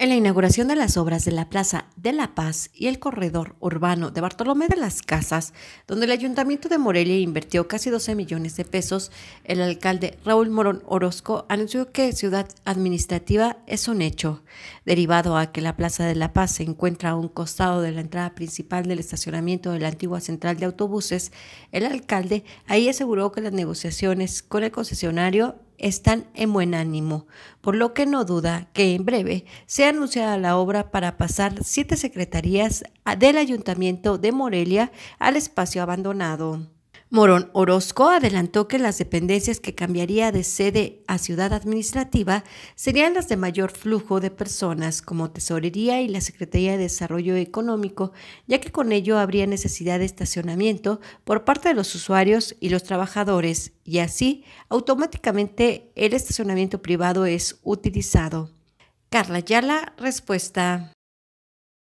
En la inauguración de las obras de la Plaza de la Paz y el corredor urbano de Bartolomé de las Casas, donde el Ayuntamiento de Morelia invirtió casi 12 millones de pesos, el alcalde Raúl Morón Orozco anunció que Ciudad Administrativa es un hecho, derivado a que la Plaza de la Paz se encuentra a un costado de la entrada principal del estacionamiento de la antigua central de autobuses, el alcalde ahí aseguró que las negociaciones con el concesionario están en buen ánimo, por lo que no duda que en breve se anunciada la obra para pasar siete secretarías del Ayuntamiento de Morelia al espacio abandonado. Morón Orozco adelantó que las dependencias que cambiaría de sede a ciudad administrativa serían las de mayor flujo de personas, como Tesorería y la Secretaría de Desarrollo Económico, ya que con ello habría necesidad de estacionamiento por parte de los usuarios y los trabajadores, y así automáticamente el estacionamiento privado es utilizado. Carla Yala, respuesta.